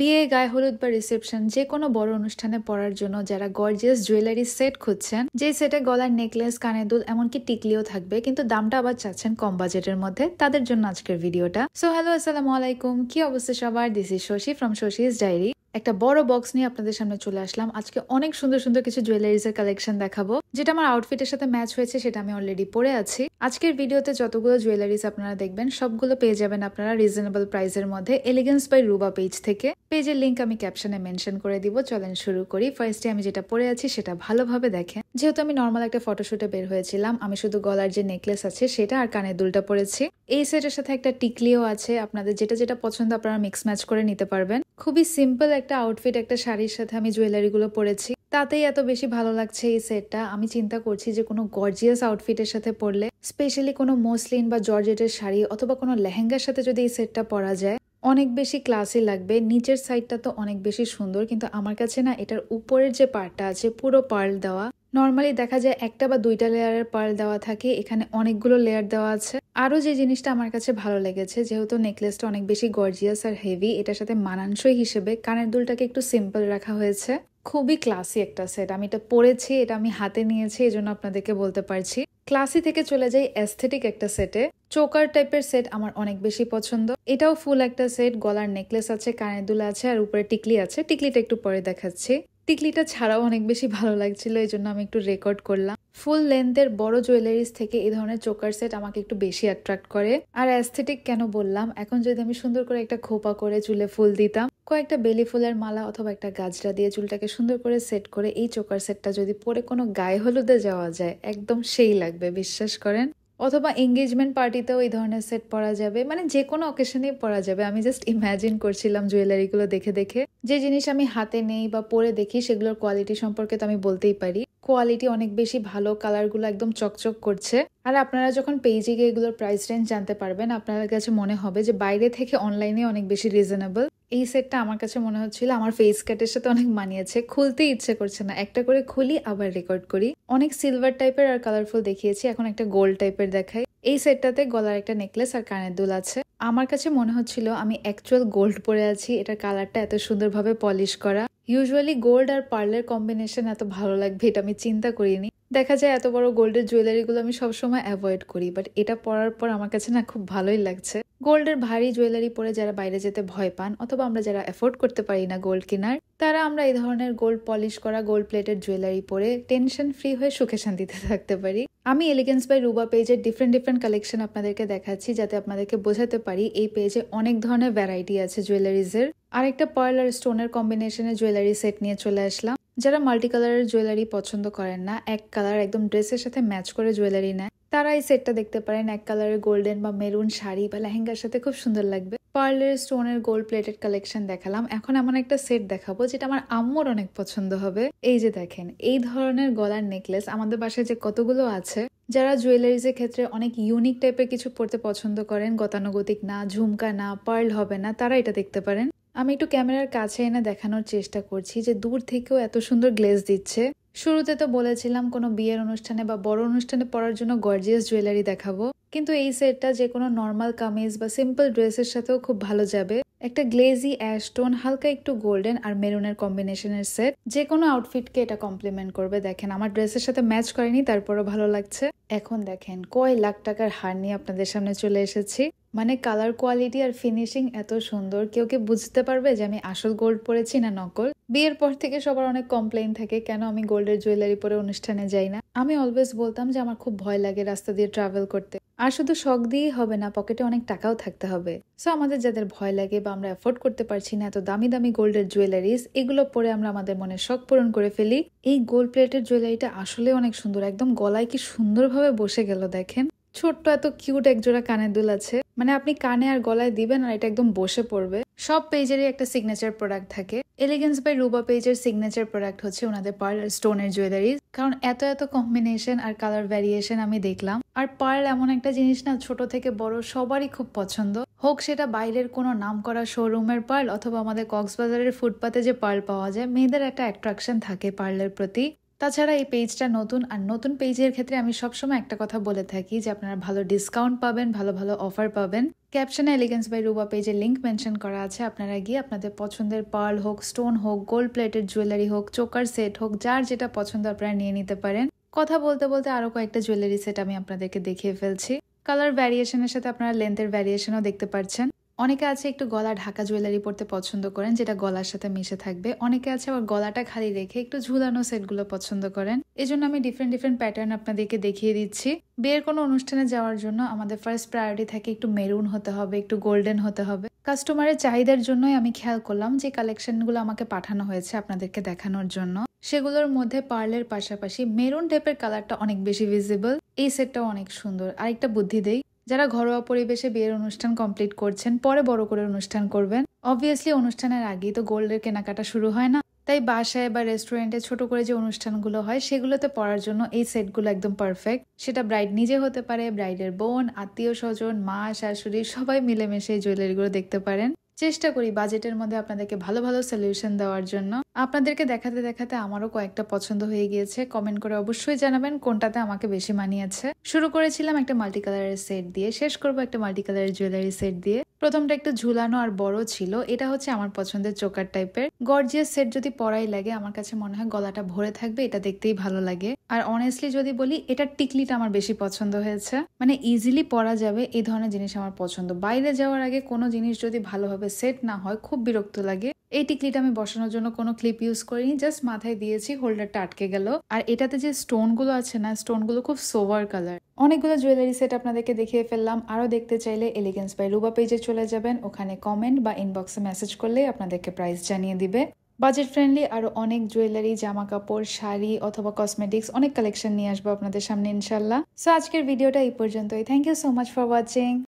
বিয়ে গায়ে হলুদ বা রিসেপশন যে কোনো বড় অনুষ্ঠানে পড়ার জন্য যারা গর্জিয়াস জুয়েলারি সেট খুঁজছেন যে সেটে গলার নেকলেস কানে দুল এমনকি টিকলিও থাকবে কিন্তু দামটা আবার চাচ্ছেন কম বাজেটের মধ্যে তাদের জন্য আজকের ভিডিওটা সো হ্যালো আসসালাম আলাইকুম কি অবস্থা সবার this is Shashi from Shashi's diary একটা বড় বক্স নিয়ে আপনাদের সামনে চলে আসলাম আজকে অনেক সুন্দর সুন্দর কিছু জুয়েলারিজের কালেকশন দেখাবো যেটা আমার আউটফিটের সাথে ম্যাচ হয়েছে সেটা আমি অলরেডি পরে আছি আজকের ভিডিওতে যতগুলো জুয়েলারিজ আপনারা দেখবেন সবগুলো পেয়ে যাবেন আপনারা রিজনেবল প্রাইসের মধ্যে এলিগেন্স বাই রুবা পেজ থেকে পেজের লিঙ্ক আমি ক্যাপশনে মেনশন করে দিব চলেন শুরু করি ফার্স্টে আমি যেটা পরে আছি সেটা ভালোভাবে দেখেন যেহেতু আমি নর্মাল একটা ফটোশুটে বের হয়েছিলাম আমি শুধু গলার যে নেকলেস আছে সেটা আর কানের দুলটা পরেছি এই সেটের সাথে একটা টিকলিও আছে আপনাদের যেটা যেটা পছন্দ আপনারা মিক্স ম্যাচ করে নিতে পারবেন খুবই সিম্পল একটা আউটফিট একটা শাড়ির সাথে আমি জুয়েলারিগুলো পরেছি তাতেই এত বেশি ভালো লাগছে এই সেটটা আমি চিন্তা করছি যে কোনো গর্জিয়াস আউটফিটের সাথে পরলে স্পেশালি কোনো মসলিন বা জর্জেটের শাড়ি অথবা কোনো লেহেঙ্গার সাথে যদি এই সেটটা পরা যায় অনেক বেশি ক্লাসি লাগবে নিচের সাইডটা তো অনেক বেশি সুন্দর কিন্তু আমার কাছে না এটার উপরের যে পার্টটা আছে পুরো পার্ল দেওয়া নর্মালি দেখা যায় একটা বা দুইটা লেয়ারের পার্ল দেওয়া থাকে এখানে অনেকগুলো লেয়ার দেওয়া আছে আরও যে জিনিসটা আমার কাছে ভালো লেগেছে যেহেতু নেকলেসটা অনেক বেশি গর্জিয়াস আর হেভি এটার সাথে মানানসই হিসেবে কানের দুলটাকে একটু সিম্পল রাখা হয়েছে খুবই ক্লাসি একটা সেট আমি এটা পরেছি এটা আমি হাতে নিয়েছি এই জন্য আপনাদেরকে বলতে পারছি ক্লাসি থেকে চলে যাই অ্যাস্থেটিক একটা সেটে চোকার টাইপের সেট আমার অনেক বেশি পছন্দ এটাও ফুল একটা সেট গলার নেকলেস আছে কানের দুল আছে আর উপরে টিকলি আছে টিকলিটা একটু পরে দেখাচ্ছি টিকলিটা ছাড়াও অনেক বেশি ভালো লাগছিল এই জন্য আমি একটু রেকর্ড করলাম ফুল লেন্থের বড় জুয়েলারিজ থেকে এই ধরনের চোকার সেট আমাকে একটু বেশি অ্যাট্রাক্ট করে আর অ্যাস্থেটিক কেন বললাম এখন যদি আমি সুন্দর করে একটা খোপা করে চুলে ফুল দিতাম কয়েকটা বেলি ফুলের মালা অথবা একটা গাজরা দিয়ে চুলটাকে সুন্দর করে সেট করে এই চোকার সেটটা যদি পরে কোনো গায়ে হলুদে যাওয়া যায় একদম সেই লাগবে বিশ্বাস করেন অথবা এঙ্গেজমেন্ট পার্টিতেও এই ধরনের সেট পরা যাবে মানে যে কোনো অকেশনেই পরা যাবে আমি জাস্ট ইম্যাজিন করছিলাম জুয়েলারিগুলো দেখে দেখে যে জিনিস আমি হাতে নেই বা পরে দেখি সেগুলোর কোয়ালিটি সম্পর্কে তো আমি বলতেই পারি কোয়ালিটি অনেক বেশি ভালো কালারগুলো একদম চকচক করছে আর আপনারা যখন পেজে গিয়ে এগুলোর প্রাইস রেঞ্জ জানতে পারবেন আপনার কাছে মনে হবে যে বাইরে থেকে অনলাইনে অনেক বেশি রিজনেবল এই সেটটা আমার কাছে মনে হচ্ছিল আমার ফেস কাটের সাথে অনেক মানিয়েছে খুলতে ইচ্ছে করছে না একটা করে খুলি আবার রেকর্ড করি অনেক সিলভার টাইপের আর কালারফুল দেখিয়েছি এখন একটা গোল্ড টাইপের দেখাই এই সেটটাতে গলার একটা নেকলেস আর কানের দুল আছে আমার কাছে মনে হচ্ছিল আমি অ্যাকচুয়াল গোল্ড পরে আছি এটার কালারটা এত সুন্দরভাবে পলিশ করা ইউজুয়ালি গোল্ড আর পার্লের কম্বিনেশন এত ভালো লাগবে এটা আমি চিন্তা করিনি দেখা যায় এত বড় গোল্ডের জুয়েলারিগুলো আমি সবসময় অ্যাভয়েড করি বাট এটা পরার পর আমার কাছে না খুব ভালোই লাগছে গোল্ডের ভারী জুয়েলারি পরে যারা বাইরে যেতে ভয় পান অথবা আমরা যারা অ্যাফোর্ড করতে পারি না গোল্ড কেনার তারা আমরা এই ধরনের গোল্ড পলিশ করা গোল্ড প্লেটের জুয়েলারি পরে টেনশন ফ্রি হয়ে সুখে শান্তিতে থাকতে পারি আমি এলিগেন্স বাই রুবা পেজের ডিফারেন্ট ডিফারেন্ট কালেকশন আপনাদেরকে দেখাচ্ছি যাতে আপনাদেরকে বোঝাতে পারি এই পেজে অনেক ধরনের ভ্যারাইটি আছে জুয়েলারিজের আরেকটা পার্ল আর স্টোনের কম্বিনেশনের জুয়েলারি সেট নিয়ে চলে আসলাম যারা মাল্টি কালারের জুয়েলারি পছন্দ করেন না এক কালার একদম ড্রেসের সাথে ম্যাচ করে জুয়েলারি নেয় তারা এই সেটটা দেখতে পারেন এক কালারের গোল্ডেন বা মেরুন শাড়ি বা লেহেঙ্গার সাথে খুব সুন্দর লাগবে পার্লের স্টোনের গোল্ড প্লেটেড কালেকশন দেখালাম এখন এমন একটা সেট দেখাবো যেটা আমার আম্মুর অনেক পছন্দ হবে এই যে দেখেন এই ধরনের গলার নেকলেস আমাদের বাসায় যে কতগুলো আছে যারা জুয়েলারিজের ক্ষেত্রে অনেক ইউনিক টাইপের কিছু পড়তে পছন্দ করেন গতানুগতিক না ঝুমকা না পার্ল হবে না তারা এটা দেখতে পারেন আমি একটু ক্যামেরার কাছে এনে দেখানোর চেষ্টা করছি যে দূর থেকেও এত সুন্দর গ্লেজ দিচ্ছে শুরুতে তো বলেছিলাম কোনো বিয়ের অনুষ্ঠানে বা বড় অনুষ্ঠানে পড়ার জন্য গর্জিয়াস জুয়েলারি দেখাবো কিন্তু এই সেটটা যে কোনো নর্মাল কামিজ বা সিম্পল ড্রেসের সাথেও খুব ভালো যাবে একটা গ্লেজি অ্যাশটোন হালকা একটু গোল্ডেন আর মেরুনের কম্বিনেশনের সেট যে কোনো আউটফিটকে এটা কমপ্লিমেন্ট করবে দেখেন আমার ড্রেসের সাথে ম্যাচ করেনি তারপরও ভালো লাগছে এখন দেখেন কয় লাখ টাকার হার নিয়ে আপনাদের সামনে চলে এসেছি মানে কালার কোয়ালিটি আর ফিনিশিং এত সুন্দর কেউ কি বুঝতে পারবে যে আমি আসল গোল্ড পরেছি না নকল বিয়ের পর থেকে সবার অনেক কমপ্লেন থাকে কেন আমি গোল্ডের জুয়েলারি পরে অনুষ্ঠানে যাই না আমি অলওয়েজ বলতাম যে আমার খুব ভয় লাগে রাস্তা দিয়ে ট্রাভেল করতে আর শুধু শখ দিয়েই হবে না পকেটে অনেক টাকাও থাকতে হবে সো আমাদের যাদের ভয় লাগে বা আমরা অ্যাফোর্ড করতে পারছি না এত দামি দামি গোল্ডের জুয়েলারিজ এগুলো পরে আমরা আমাদের মনে শখ পূরণ করে ফেলি এই গোল্ড প্লেটের জুয়েলারিটা আসলে অনেক সুন্দর একদম গলায় কি সুন্দরভাবে বসে গেল দেখেন ছোট্ট এত কিউট একজোড়া কানের দুল আছে মানে আপনি কানে আর গলায় দিবেন আর এটা একদম বসে পড়বে সব পেজেরই একটা সিগনেচার প্রোডাক্ট থাকে এলিগেন্স বাই রুবা পেজের সিগনেচার প্রোডাক্ট হচ্ছে ওনাদের পার্লার স্টোনের জুয়েলারিজ কারণ এত এত কম্বিনেশন আর কালার ভ্যারিয়েশন আমি দেখলাম আর পার্ল এমন একটা জিনিস না ছোট থেকে বড় সবারই খুব পছন্দ হোক সেটা বাইরের কোনো নাম করা শোরুমের পার্ল অথবা আমাদের কক্সবাজারের ফুটপাতে যে পার্ল পাওয়া যায় মেয়েদের একটা অ্যাট্রাকশন থাকে পার্লের প্রতি তাছাড়া এই পেজটা নতুন আর নতুন পেজের ক্ষেত্রে আমি সবসময় একটা কথা বলে থাকি যে আপনারা ভালো ডিসকাউন্ট পাবেন ভালো ভালো অফার পাবেন ক্যাপশনে এলিগেন্স বাই রুবা পেজের লিঙ্ক মেনশন করা আছে আপনারা গিয়ে আপনাদের পছন্দের পার্ল হোক স্টোন হোক গোল্ড প্লেটেড জুয়েলারি হোক চোকার সেট হোক যার যেটা পছন্দ আপনারা নিয়ে নিতে পারেন কথা বলতে বলতে আরও কয়েকটা জুয়েলারি সেট আমি আপনাদেরকে দেখিয়ে ফেলছি কালার ভ্যারিয়েশনের সাথে আপনারা লেন্থের ভ্যারিয়েশনও দেখতে পাচ্ছেন অনেকে আছে একটু গলা ঢাকা জুয়েলারি পরতে পছন্দ করেন যেটা গলার সাথে মিশে থাকবে অনেকে আছে আবার গলাটা খালি রেখে একটু ঝুলানো সেটগুলো পছন্দ করেন এই জন্য আমি ডিফারেন্ট ডিফারেন্ট প্যাটার্ন আপনাদেরকে দেখিয়ে দিচ্ছি বিয়ের কোনো অনুষ্ঠানে যাওয়ার জন্য আমাদের ফার্স্ট প্রায়োরিটি থাকে একটু মেরুন হতে হবে একটু গোল্ডেন হতে হবে কাস্টমারের চাহিদার জন্যই আমি খেয়াল করলাম যে কালেকশনগুলো আমাকে পাঠানো হয়েছে আপনাদেরকে দেখানোর জন্য সেগুলোর মধ্যে পার্লের পাশাপাশি মেরুন টাইপের কালারটা অনেক বেশি ভিজিবল এই সেটটাও অনেক সুন্দর আরেকটা বুদ্ধি দেই যারা ঘরোয়া পরিবেশে বিয়ের অনুষ্ঠান কমপ্লিট করছেন পরে বড় করে অনুষ্ঠান করবেন অবভিয়াসলি অনুষ্ঠানের আগেই তো গোল্ডের কেনাকাটা শুরু হয় না তাই বাসায় বা রেস্টুরেন্টে ছোট করে যে অনুষ্ঠানগুলো হয় সেগুলোতে পড়ার জন্য এই সেটগুলো একদম পারফেক্ট সেটা ব্রাইড নিজে হতে পারে ব্রাইডের বোন আত্মীয় স্বজন মা শাশুড়ি সবাই মিলেমিশে এই জুয়েলারিগুলো দেখতে পারেন চেষ্টা করি বাজেটের মধ্যে আপনাদেরকে ভালো ভালো সলিউশন দেওয়ার জন্য আপনাদেরকে দেখাতে দেখাতে আমারও কয়েকটা পছন্দ হয়ে গিয়েছে কমেন্ট করে অবশ্যই জানাবেন কোনটাতে আমাকে বেশি মানিয়েছে শুরু করেছিলাম একটা মাল্টি কালারের সেট দিয়ে শেষ করবো একটা মাল্টি কালারের জুয়েলারি সেট দিয়ে প্রথমটা একটু ঝুলানো আর বড় ছিল এটা হচ্ছে আমার পছন্দের চোকার টাইপের গর্জিয়াস সেট যদি পরাই লাগে আমার কাছে মনে হয় গলাটা ভরে থাকবে এটা দেখতেই ভালো লাগে আর অনেস্টলি যদি বলি এটার টিকলিটা আমার বেশি পছন্দ হয়েছে মানে ইজিলি পরা যাবে এই ধরনের জিনিস আমার পছন্দ বাইরে যাওয়ার আগে কোনো জিনিস যদি ভালোভাবে সেট না হয় খুব বিরক্ত লাগে এই টিকলিটা আমি বসানোর জন্য কোনো ক্লিপ ইউজ করিনি জাস্ট মাথায় দিয়েছি হোল্ডারটা আটকে গেল আর এটাতে যে স্টোনগুলো আছে না স্টোনগুলো খুব সোভার কালার অনেকগুলো জুয়েলারি সেট আপনাদেরকে দেখিয়ে ফেললাম আরও দেখতে চাইলে এলিগেন্স বাই রুবা পেজে চলে যাবেন ওখানে কমেন্ট বা ইনবক্সে মেসেজ করলে আপনাদেরকে প্রাইস জানিয়ে দিবে বাজেট ফ্রেন্ডলি আরও অনেক জুয়েলারি জামা কাপড় শাড়ি অথবা কসমেটিক্স অনেক কালেকশন নিয়ে আসবো আপনাদের সামনে ইনশাল্লাহ সো আজকের ভিডিওটা এই পর্যন্তই thank you so much for watching